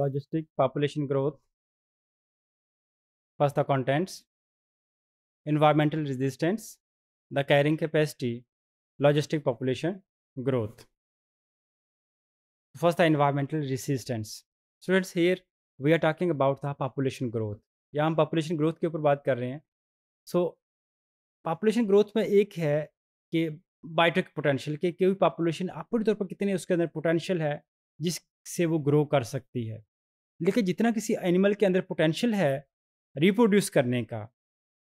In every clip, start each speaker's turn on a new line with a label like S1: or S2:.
S1: logistic population growth first the contents environmental resistance the carrying capacity logistic population growth first the environmental resistance students here we are talking about the population growth या हम population growth के ऊपर बात कर रहे हैं so population growth में एक है कि बायोटिक पोटेंशियल के कोई पॉपुलेशन आपके तौर पर कितने उसके अंदर पोटेंशियल है जिस से वो ग्रो कर सकती है लेकिन जितना किसी एनिमल के अंदर पोटेंशियल है रिप्रोड्यूस करने का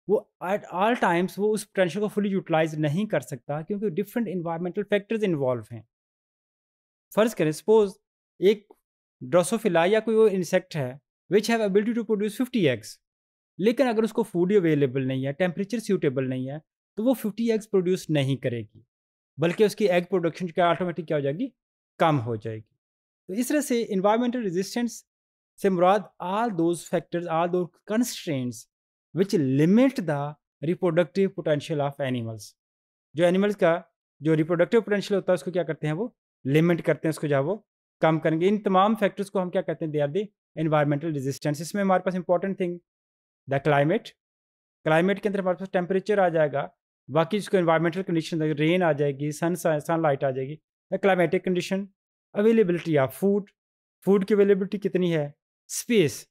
S1: वो एट ऑल टाइम्स वो उस पोटेंशियल को फुली यूटिलाइज नहीं कर सकता क्योंकि डिफरेंट इन्वायरमेंटल फैक्टर्स इन्वॉल्व हैं फ़र्ज़ करें सपोज एक ड्रोसोफिला या कोई वो इंसेक्ट है which have ability to produce fifty eggs लेकिन अगर उसको फूड अवेलेबल नहीं है टेम्परेचर सूटेबल नहीं है तो वो फिफ्टी एग्स प्रोड्यूस नहीं करेगी बल्कि उसकी एग प्रोडक्शन क्या ऑटोमेटिक क्या हो जाएगी कम हो जाएगी तो इस तरह से इन्वायरमेंटल रेजिस्टेंस से मुराद आल those factors all those constraints which limit the reproductive potential of animals जो एनिमल्स का जो रिप्रोडक्टिव पोटेंशियल होता है उसको क्या करते हैं वो लिमिट करते हैं उसको जो वो कम करेंगे इन तमाम फैक्टर्स को हम क्या कहते हैं they are the environmental resistance इसमें हमारे पास important thing the climate climate के अंदर हमारे पास टेम्परेचर आ जाएगा बाकी जिसको इन्वायरमेंटल कंडीशन रेन आ जाएगी सन सनलाइट आ जाएगी the climatic condition availability of food food की अवेलेबिलिटी कितनी है स्पेस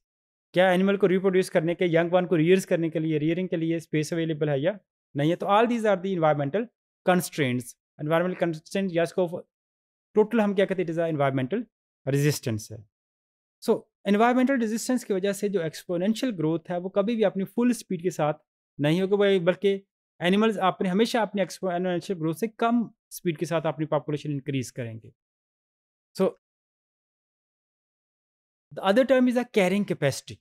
S1: क्या एनिमल को रिप्रोड्यूस करने के यंग वन को रियर्स करने के लिए रियरिंग के लिए स्पेस अवेलेबल है या नहीं है तो all these are the environmental constraints environmental constraint या इसको टोटल हम क्या कहते हैं इट इज़ इन्वायरमेंटल रेजिस्टेंस है सो इन्वायरमेंटल रेजिस्टेंस की वजह से जो एक्सपोनेंशियल ग्रोथ है वो कभी भी अपनी फुल स्पीड के साथ नहीं होगी बल्कि एनिमल्स अपने हमेशा अपने एक्सपोनेंशियल ग्रोथ से कम स्पीड के साथ अपनी पॉपुलेशन इंक्रीज करेंगे So the other term is a carrying capacity.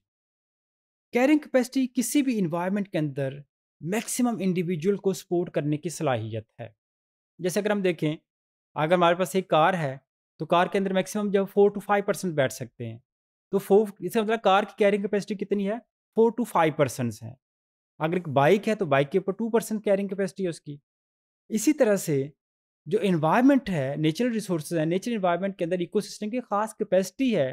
S1: Carrying capacity किसी भी इन्वायरमेंट के अंदर मैक्सिमम इंडिविजुअल को सपोर्ट करने की सलाहियत है जैसे अगर हम देखें अगर हमारे पास एक कार है तो कार के अंदर मैक्सिमम जब फोर टू फाइव परसेंट बैठ सकते हैं तो फोर इसका मतलब कार की कैरिंग कैपेसिटी कितनी है फोर टू फाइव परसेंट है अगर एक बाइक है तो बाइक के ऊपर टू परसेंट कैरिंग कैपेसिटी है उसकी इसी तरह से जो इन्वायरमेंट है नेचुरल रिसोर्स है नेचुरल इन्वायरमेंट के अंदर सिस्टम की खास कैपेसिटी है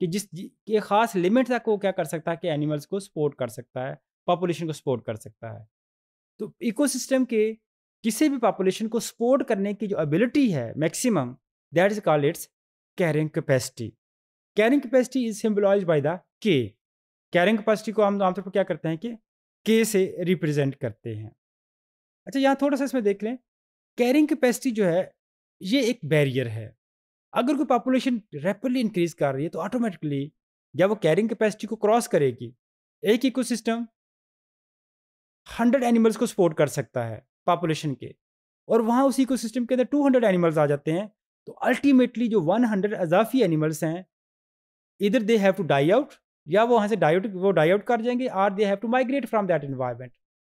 S1: कि जिस के खास लिमिट तक वो क्या कर सकता है कि एनिमल्स को सपोर्ट कर सकता है पॉपुलेशन को सपोर्ट कर सकता है तो इकोसिस्टम के किसी भी पॉपुलेशन को सपोर्ट करने की जो एबिलिटी है maximum that is called its carrying capacity carrying capacity is symbolize by the K carrying capacity को हम आमतौर पर क्या करते हैं कि के से रिप्रेजेंट करते हैं अच्छा यहाँ थोड़ा सा इसमें देख लें कैरिंग कैपेसिटी जो है ये एक बैरियर है अगर कोई पॉपुलेशन रैपिडली इंक्रीज कर रही है तो ऑटोमेटिकली या वो कैरिंग कैपेसिटी को क्रॉस करेगी एक इकोसिस्टम हंड्रेड एनिमल्स को सपोर्ट कर सकता है पॉपुलेशन के और वहाँ उस इकोसिस्टम के अंदर टू हंड्रेड एनिमल्स आ जाते हैं तो अल्टीमेटली जो वन हंड्रेड अजाफी एनिमल्स हैं इधर they have to die out या वो वहाँ से डाई आउट वो डाई आउट कर जाएंगे or they have to migrate from that environment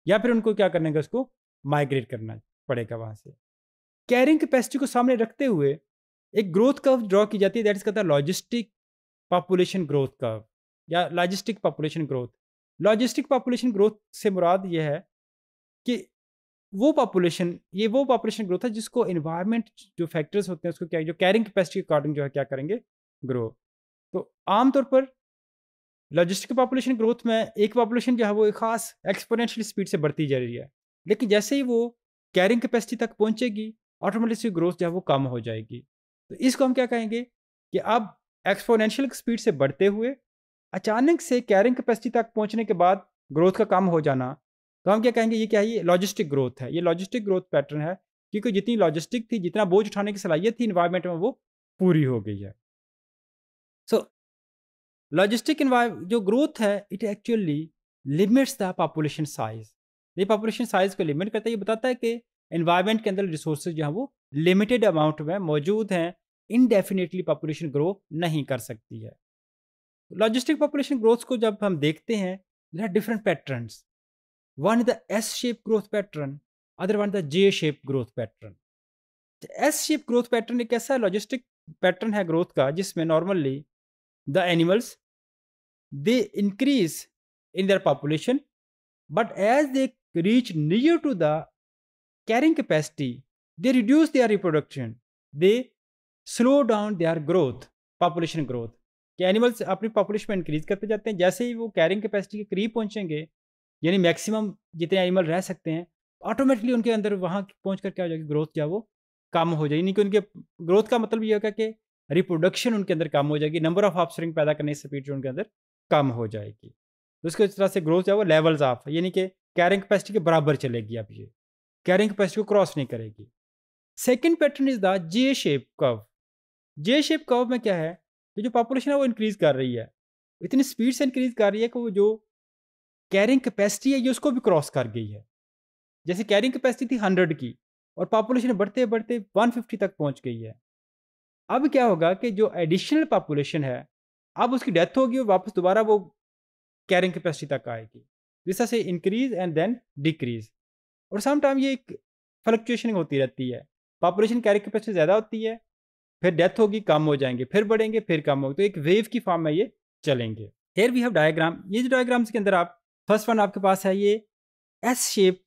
S1: या फिर उनको क्या करना है उसको माइग्रेट करना है पड़ेगा वहाँ से कैरिंग कैपेसिटी को सामने रखते हुए एक ग्रोथ कर्व ड्रॉ की जाती है दैट इज कहता है लॉजिस्टिक पॉपुलेशन ग्रोथ कर्व या logistic population growth logistic population growth से मुराद ये है कि वो पॉपुलेशन ये वो पॉपुलेशन ग्रोथ है जिसको इन्वायरमेंट जो फैक्टर्स होते हैं उसको क्या जो कैरिंग कैपेसिटी के अकॉर्डिंग जो है क्या करेंगे ग्रो तो आमतौर पर लॉजिस्टिक पॉपुलेशन ग्रोथ में एक पॉपुलेशन जो है वो एक खास एक्सपोनेंशियल स्पीड से बढ़ती जा रही है लेकिन जैसे ही वो कैरिंग कैपेसिटी तक पहुंचेगी ऑटोमेटिक ग्रोथ जो है वो कम हो जाएगी तो इसको हम क्या कहेंगे कि अब एक्सपोनेंशियल स्पीड से बढ़ते हुए अचानक से कैरिंग कैपेसिटी तक पहुंचने के बाद ग्रोथ का कम हो जाना तो हम क्या कहेंगे ये क्या है ये लॉजिस्टिक ग्रोथ है ये लॉजिस्टिक ग्रोथ पैटर्न है क्योंकि जितनी लॉजिस्टिक थी जितना बोझ उठाने की सलाहियत थी इन्वायरमेंट में वो पूरी हो गई है सो लॉजिस्टिक जो ग्रोथ है it actually limits the population size ये पॉपुलेशन साइज को लिमिट करता है ये बताता है कि इन्वायरमेंट के अंदर रिसोर्स जो हैं वो लिमिटेड अमाउंट में मौजूद हैं इनडेफिनेटली पॉपुलेशन ग्रो नहीं कर सकती है लॉजिस्टिक पॉपुलेशन ग्रोथ को जब हम देखते हैं there are different pattern one the S shape growth pattern other one the J shape growth pattern S shape growth pattern एक ऐसा लॉजिस्टिक पैटर्न है ग्रोथ का जिसमें normally the animals they increase in their population but as they reach near to the carrying capacity, they reduce their reproduction. They slow down their growth, population growth. कि animals अपनी population में increase करते जाते हैं जैसे ही वो carrying capacity के करीब पहुंचेंगे यानी मैक्सिमम जितने एनिमल रह सकते हैं ऑटोमेटिकली उनके अंदर वहाँ पहुँच कर क्या हो जाएगी ग्रोथ क्या वो कम हो जाएगी यानी कि उनके ग्रोथ का मतलब ये होगा कि रिप्रोडक्शन उनके अंदर कम हो जाएगी नंबर ऑफ ऑफस्प्रिंग पैदा करने की स्पीड जो उनके अंदर कम हो जाएगी तो उसके तरह से ग्रोथ जो है वो लेवल्स ऑफ यानी कि कैरिंग कैपेसिटी के बराबर चलेगी अब ये कैरिंग कैपेसिटी को क्रॉस नहीं करेगी second pattern is the J shape curve J shape curve में क्या है कि जो पॉपुलेशन है वो इंक्रीज़ कर रही है इतनी स्पीड से इंक्रीज़ कर रही है कि वो जो कैरिंग कैपेसिटी है ये उसको भी क्रॉस कर गई है जैसे कैरिंग कैपेसिटी थी हंड्रेड की और पॉपुलेशन बढ़ते बढ़ते वन फिफ्टी तक पहुँच गई है अब क्या होगा कि जो एडिशनल पॉपुलेशन है अब उसकी डेथ होगी और वापस दोबारा वो कैरिंग कैपेसिटी तक आएगी जिस तरह से इंक्रीज एंड देन डिक्रीज और समटाइम ये एक फ्लक्चुएशन होती रहती है पॉपुलेशन कैरी कैपेसिटी ज़्यादा होती है फिर डेथ होगी कम हो जाएंगे फिर बढ़ेंगे फिर कम होगी तो एक वेव की फॉर्म में ये चलेंगे हेयर वी हैव डायग्राम ये जो डायग्राम्स के अंदर आप फर्स्ट वन आपके पास है ये एस शेप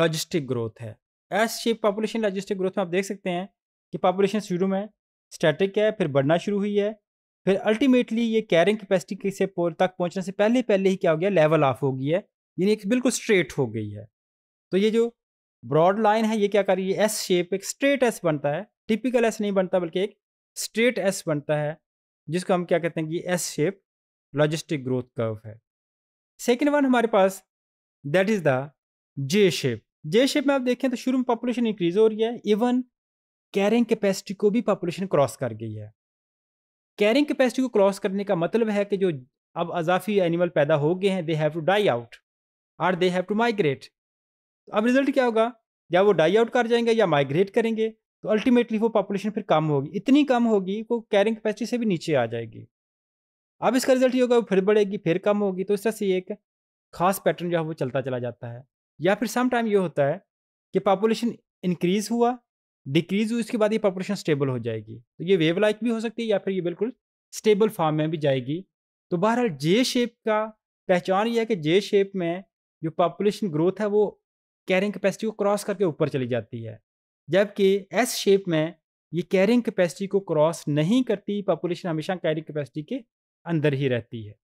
S1: लॉजिस्टिक ग्रोथ है S shape population logistic growth में आप देख सकते हैं कि पॉपुलेशन शुरू में स्टैटिक है फिर बढ़ना शुरू हुई है फिर अल्टीमेटली ये कैरिंग कैपेसिटी से तक पहुंचने से पहले पहले ही क्या हो गया लेवल ऑफ हो गई है यानी एक बिल्कुल स्ट्रेट हो गई है तो ये जो ब्रॉड लाइन है ये क्या कर रही है एस शेप एक स्ट्रेट एस बनता है टिपिकल एस नहीं बनता बल्कि एक स्ट्रेट एस बनता है जिसको हम क्या कहते हैं कि S shape logistic growth curve है सेकेंड वन हमारे पास that is the J shape J shape में आप देखें तो शुरू में पॉपुलेशन इंक्रीज हो रही है इवन कैरिंग कैपेसिटी को भी पॉपुलेशन क्रॉस कर गई है कैरिंग कैपेसिटी को क्रॉस करने का मतलब है कि जो अब अजाफी एनिमल पैदा हो गए हैं they have to die out or they have to migrate अब रिजल्ट क्या होगा या वो डाई आउट कर जाएंगे या माइग्रेट करेंगे तो अल्टीमेटली वो पॉपुलेशन फिर कम होगी इतनी कम होगी वो कैरिंग कैपेसिटी से भी नीचे आ जाएगी अब इसका रिजल्ट ये होगा वो फिर बढ़ेगी फिर कम होगी तो इस तरह से एक खास पैटर्न जो है वो चलता चला जाता है या फिर सम टाइम ये होता है कि पॉपुलेशन इंक्रीज़ हुआ डिक्रीज हुई उसके बाद ये पॉपुलेशन स्टेबल हो जाएगी तो ये वेव लाइक भी हो सकती है या फिर ये बिल्कुल स्टेबल फॉर्म में भी जाएगी तो बहरहाल जे शेप का पहचान ये है कि जे शेप में जो पॉपुलेशन ग्रोथ है वो कैरिंग कैपेसिटी को क्रॉस करके ऊपर चली जाती है जबकि एस शेप में ये कैरिंग कैपेसिटी को क्रॉस नहीं करती पॉपुलेशन हमेशा कैरिंग कैपेसिटी के अंदर ही रहती है